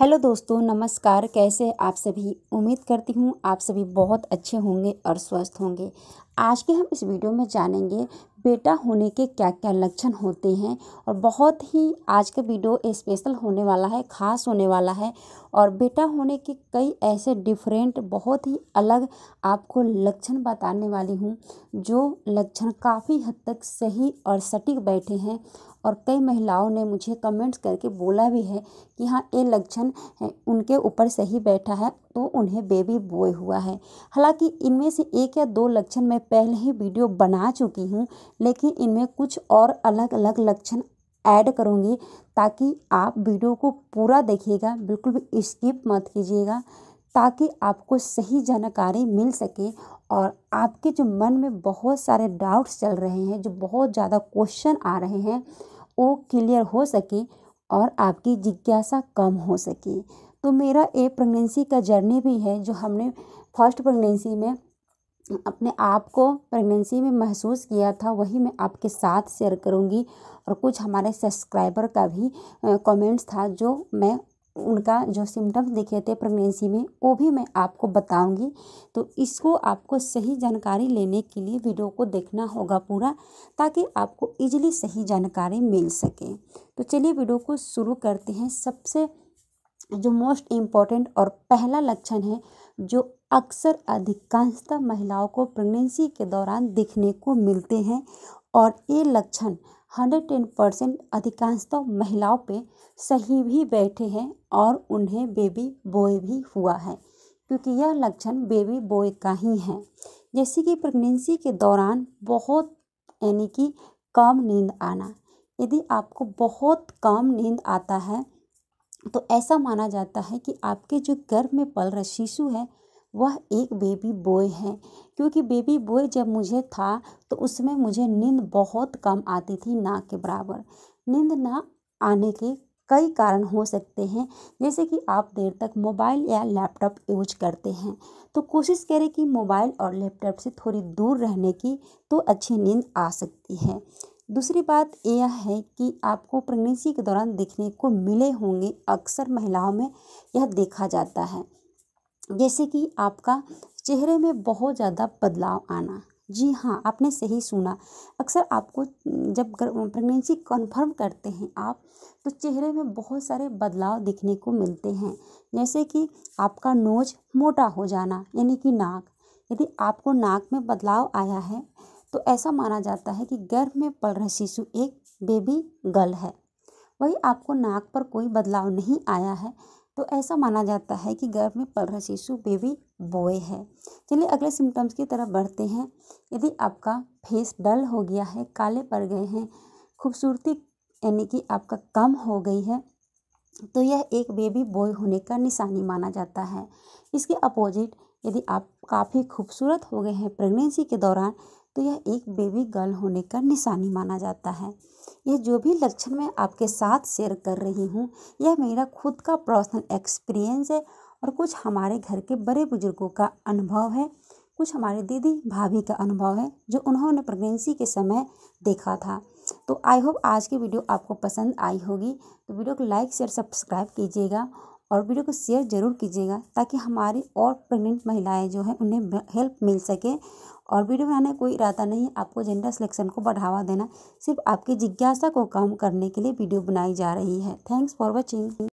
hello दोस्तों नमस्कार कैसे आप सभी उम्मीद करती हूँ आप सभी बहुत अच्छे होंगे और स्वस्थ होंगे आज के हम इस वीडियो में जानेंगे बेटा होने के क्या क्या लक्षण होते हैं और बहुत ही आज का वीडियो स्पेशल होने वाला है ख़ास होने वाला है और बेटा होने के कई ऐसे डिफरेंट बहुत ही अलग आपको लक्षण बताने वाली हूँ जो लक्षण काफ़ी हद तक सही और सटीक बैठे हैं और कई महिलाओं ने मुझे कमेंट्स करके बोला भी है कि हाँ ये लक्षण उनके ऊपर सही बैठा है तो उन्हें बेबी बॉय हुआ है हालांकि इनमें से एक या दो लक्षण मैं पहले ही वीडियो बना चुकी हूँ लेकिन इनमें कुछ और अलग अलग लक्षण ऐड करूँगी ताकि आप वीडियो को पूरा देखिएगा बिल्कुल भी स्किप मत कीजिएगा ताकि आपको सही जानकारी मिल सके और आपके जो मन में बहुत सारे डाउट्स चल रहे हैं जो बहुत ज़्यादा क्वेश्चन आ रहे हैं वो क्लियर हो सके और आपकी जिज्ञासा कम हो सके तो मेरा ये प्रेगनेंसी का जर्नी भी है जो हमने फर्स्ट प्रेगनेंसी में अपने आप को प्रेगनेंसी में महसूस किया था वही मैं आपके साथ शेयर करूँगी और कुछ हमारे सब्सक्राइबर का भी कमेंट्स था जो मैं उनका जो सिम्टम्स दिखे थे प्रेगनेंसी में वो भी मैं आपको बताऊंगी तो इसको आपको सही जानकारी लेने के लिए वीडियो को देखना होगा पूरा ताकि आपको इजीली सही जानकारी मिल सके तो चलिए वीडियो को शुरू करते हैं सबसे जो मोस्ट इम्पॉर्टेंट और पहला लक्षण है जो अक्सर अधिकांशतः महिलाओं को प्रेगनेंसी के दौरान देखने को मिलते हैं और ये लक्षण हंड्रेड टेन परसेंट अधिकांशतः महिलाओं पे सही भी बैठे हैं और उन्हें बेबी बॉय भी हुआ है क्योंकि यह लक्षण बेबी बॉय का ही है जैसे कि प्रेगनेंसी के दौरान बहुत यानी कि कम नींद आना यदि आपको बहुत कम नींद आता है तो ऐसा माना जाता है कि आपके जो गर्भ में पल रहा शिशु है वह एक बेबी बॉय है क्योंकि बेबी बॉय जब मुझे था तो उसमें मुझे नींद बहुत कम आती थी ना के बराबर नींद ना आने के कई कारण हो सकते हैं जैसे कि आप देर तक मोबाइल या लैपटॉप यूज करते हैं तो कोशिश करें कि मोबाइल और लैपटॉप से थोड़ी दूर रहने की तो अच्छी नींद आ सकती है दूसरी बात यह है कि आपको प्रेगनेंसी के दौरान देखने को मिले होंगे अक्सर महिलाओं में यह देखा जाता है जैसे कि आपका चेहरे में बहुत ज़्यादा बदलाव आना जी हाँ आपने सही सुना अक्सर आपको जब प्रेगनेंसी कन्फर्म करते हैं आप तो चेहरे में बहुत सारे बदलाव दिखने को मिलते हैं जैसे कि आपका नोज मोटा हो जाना यानी कि नाक यदि आपको नाक में बदलाव आया है तो ऐसा माना जाता है कि गर्भ में पल रहा शिशु एक बेबी गर्ल है वही आपको नाक पर कोई बदलाव नहीं आया है तो ऐसा माना जाता है कि गर्भ में पल रहा शिशु बेबी बॉय है चलिए अगले सिम्टम्स की तरफ बढ़ते हैं यदि आपका फेस डल हो गया है काले पड़ गए हैं खूबसूरती यानी कि आपका कम हो गई है तो यह एक बेबी बॉय होने का निशानी माना जाता है इसके अपोजिट यदि आप काफ़ी खूबसूरत हो गए हैं प्रेगनेंसी के दौरान तो यह एक बेबी गर्ल होने का निशानी माना जाता है यह जो भी लक्षण मैं आपके साथ शेयर कर रही हूँ यह मेरा खुद का पर्सनल एक्सपीरियंस है और कुछ हमारे घर के बड़े बुजुर्गों का अनुभव है कुछ हमारे दीदी भाभी का अनुभव है जो उन्होंने प्रेगनेंसी के समय देखा था तो आई होप आज की वीडियो आपको पसंद आई होगी तो वीडियो को लाइक शेयर सब्सक्राइब कीजिएगा और वीडियो को शेयर ज़रूर कीजिएगा ताकि हमारी और प्रेग्नेंट महिलाएं जो हैं उन्हें हेल्प मिल सके और वीडियो बनाने कोई इरादा नहीं आपको जेंडर सिलेक्शन को बढ़ावा देना सिर्फ आपकी जिज्ञासा को कम करने के लिए वीडियो बनाई जा रही है थैंक्स फॉर वॉचिंग